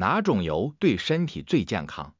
哪种油对身体最健康？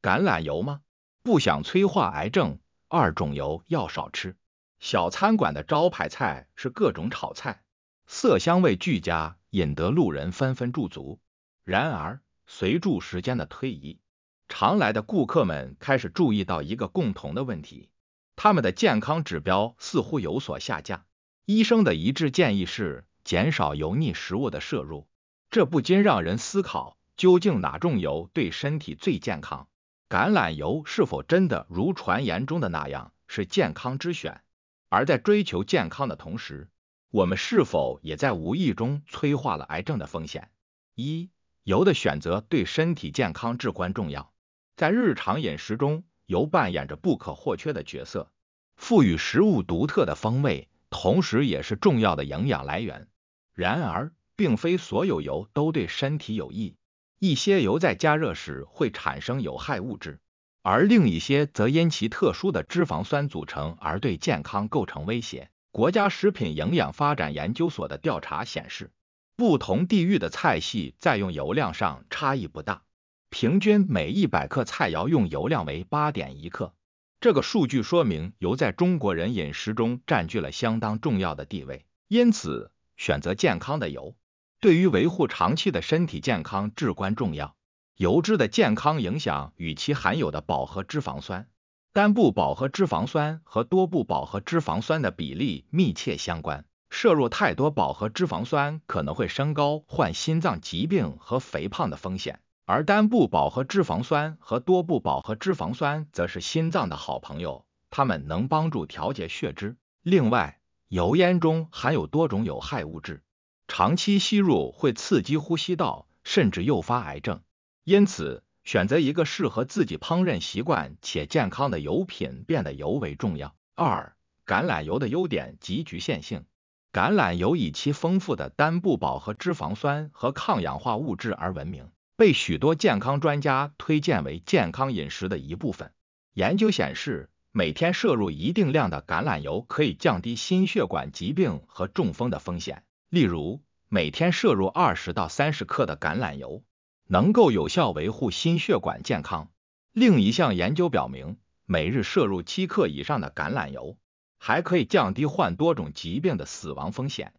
橄榄油吗？不想催化癌症，二种油要少吃。小餐馆的招牌菜是各种炒菜，色香味俱佳，引得路人纷纷驻足。然而，随住时间的推移，常来的顾客们开始注意到一个共同的问题：他们的健康指标似乎有所下降。医生的一致建议是减少油腻食物的摄入，这不禁让人思考。究竟哪种油对身体最健康？橄榄油是否真的如传言中的那样是健康之选？而在追求健康的同时，我们是否也在无意中催化了癌症的风险？一、油的选择对身体健康至关重要。在日常饮食中，油扮演着不可或缺的角色，赋予食物独特的风味，同时也是重要的营养来源。然而，并非所有油都对身体有益。一些油在加热时会产生有害物质，而另一些则因其特殊的脂肪酸组成而对健康构成威胁。国家食品营养发展研究所的调查显示，不同地域的菜系在用油量上差异不大，平均每一百克菜肴用油量为八点一克。这个数据说明油在中国人饮食中占据了相当重要的地位。因此，选择健康的油。对于维护长期的身体健康至关重要。油脂的健康影响与其含有的饱和脂肪酸、单不饱和脂肪酸和多不饱和脂肪酸的比例密切相关。摄入太多饱和脂肪酸可能会升高患心脏疾病和肥胖的风险，而单不饱和脂肪酸和多不饱和脂肪酸则是心脏的好朋友，它们能帮助调节血脂。另外，油烟中含有多种有害物质。长期吸入会刺激呼吸道，甚至诱发癌症。因此，选择一个适合自己烹饪习惯且健康的油品变得尤为重要。二、橄榄油的优点及局限性。橄榄油以其丰富的单不饱和脂肪酸和抗氧化物质而闻名，被许多健康专家推荐为健康饮食的一部分。研究显示，每天摄入一定量的橄榄油可以降低心血管疾病和中风的风险。例如，每天摄入二十到三十克的橄榄油，能够有效维护心血管健康。另一项研究表明，每日摄入七克以上的橄榄油，还可以降低患多种疾病的死亡风险，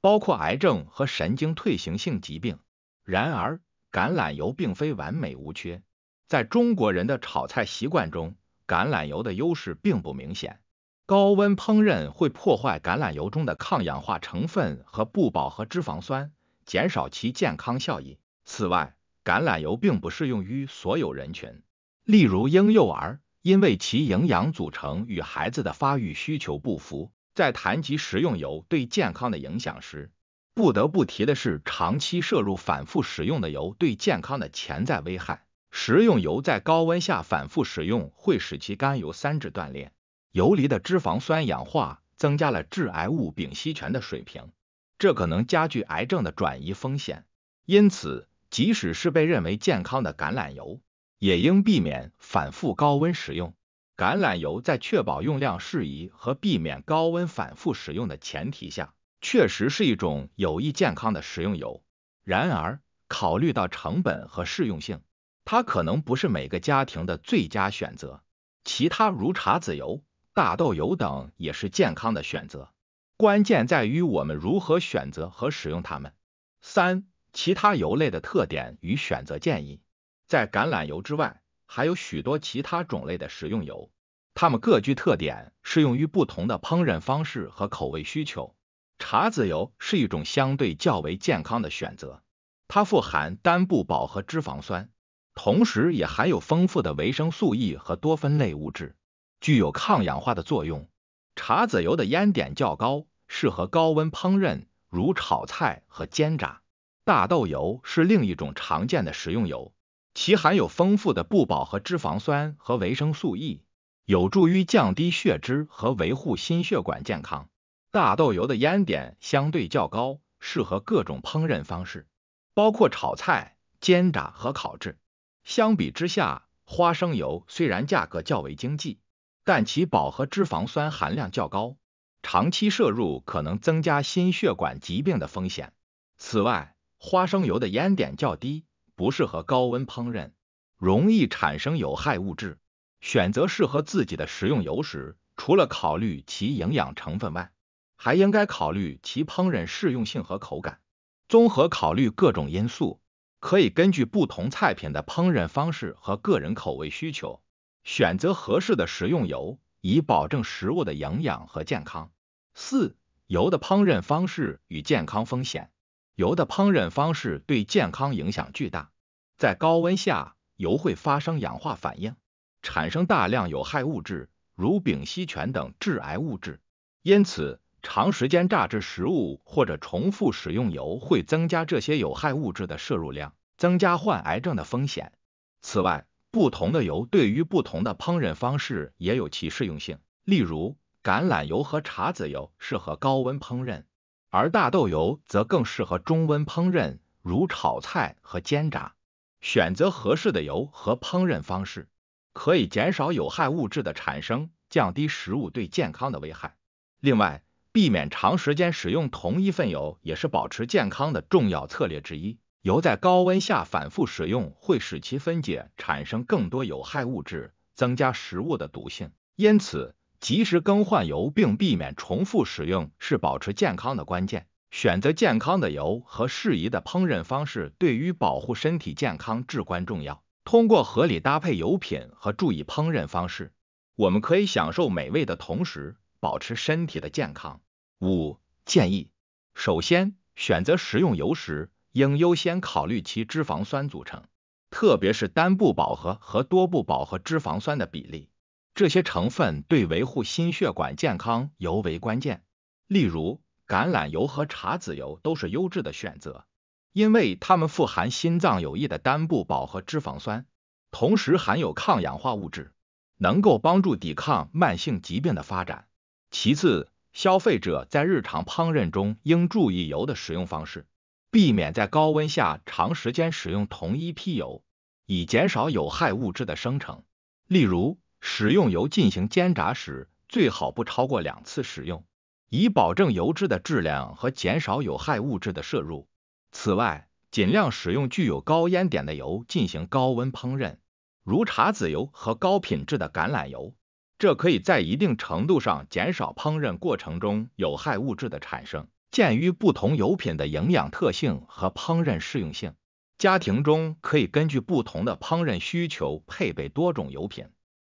包括癌症和神经退行性疾病。然而，橄榄油并非完美无缺。在中国人的炒菜习惯中，橄榄油的优势并不明显。高温烹饪会破坏橄榄油中的抗氧化成分和不饱和脂肪酸，减少其健康效益。此外，橄榄油并不适用于所有人群，例如婴幼儿，因为其营养组成与孩子的发育需求不符。在谈及食用油对健康的影响时，不得不提的是，长期摄入反复使用的油对健康的潜在危害。食用油在高温下反复使用，会使其甘油三酯断裂。游离的脂肪酸氧化增加了致癌物丙烯醛的水平，这可能加剧癌症的转移风险。因此，即使是被认为健康的橄榄油，也应避免反复高温使用。橄榄油在确保用量适宜和避免高温反复使用的前提下，确实是一种有益健康的食用油。然而，考虑到成本和适用性，它可能不是每个家庭的最佳选择。其他如茶籽油。大豆油等也是健康的选择，关键在于我们如何选择和使用它们。三、其他油类的特点与选择建议。在橄榄油之外，还有许多其他种类的食用油，它们各具特点，适用于不同的烹饪方式和口味需求。茶籽油是一种相对较为健康的选择，它富含单不饱和脂肪酸，同时也含有丰富的维生素 E 和多酚类物质。具有抗氧化的作用。茶籽油的烟点较高，适合高温烹饪，如炒菜和煎炸。大豆油是另一种常见的食用油，其含有丰富的不饱和脂肪酸和维生素 E，有助于降低血脂和维护心血管健康。大豆油的烟点相对较高，适合各种烹饪方式，包括炒菜、煎炸和烤制。相比之下，花生油虽然价格较为经济。但其饱和脂肪酸含量较高，长期摄入可能增加心血管疾病的风险。此外，花生油的烟点较低，不适合高温烹饪，容易产生有害物质。选择适合自己的食用油时，除了考虑其营养成分外，还应该考虑其烹饪适用性和口感。综合考虑各种因素，可以根据不同菜品的烹饪方式和个人口味需求。选择合适的食用油，以保证食物的营养和健康。四、油的烹饪方式与健康风险。油的烹饪方式对健康影响巨大，在高温下，油会发生氧化反应，产生大量有害物质，如丙烯醛等致癌物质。因此，长时间榨制食物或者重复使用油，会增加这些有害物质的摄入量，增加患癌症的风险。此外，不同的油对于不同的烹饪方式也有其适用性，例如橄榄油和茶籽油适合高温烹饪，而大豆油则更适合中温烹饪，如炒菜和煎炸。选择合适的油和烹饪方式，可以减少有害物质的产生，降低食物对健康的危害。另外，避免长时间使用同一份油也是保持健康的重要策略之一。油在高温下反复使用会使其分解，产生更多有害物质，增加食物的毒性。因此，及时更换油并避免重复使用是保持健康的关键。选择健康的油和适宜的烹饪方式对于保护身体健康至关重要。通过合理搭配油品和注意烹饪方式，我们可以享受美味的同时保持身体的健康。五建议：首先，选择食用油时。应优先考虑其脂肪酸组成，特别是单不饱和和多不饱和脂肪酸的比例。这些成分对维护心血管健康尤为关键。例如，橄榄油和茶籽油都是优质的选择，因为它们富含心脏有益的单不饱和脂肪酸，同时含有抗氧化物质，能够帮助抵抗慢性疾病的发展。其次，消费者在日常烹饪中应注意油的使用方式。避免在高温下长时间使用同一批油，以减少有害物质的生成。例如，使用油进行煎炸时，最好不超过两次使用，以保证油脂的质量和减少有害物质的摄入。此外，尽量使用具有高烟点的油进行高温烹饪，如茶籽油和高品质的橄榄油，这可以在一定程度上减少烹饪过程中有害物质的产生。鉴于不同油品的营养特性和烹饪适用性，家庭中可以根据不同的烹饪需求配备多种油品。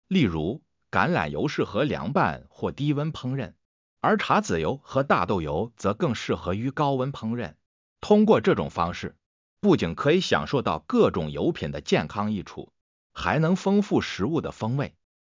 例如，橄榄油适合凉拌或低温烹饪，而茶籽油和大豆油则更适合于高温烹饪。通过这种方式，不仅可以享受到各种油品的健康益处，还能丰富食物的风味。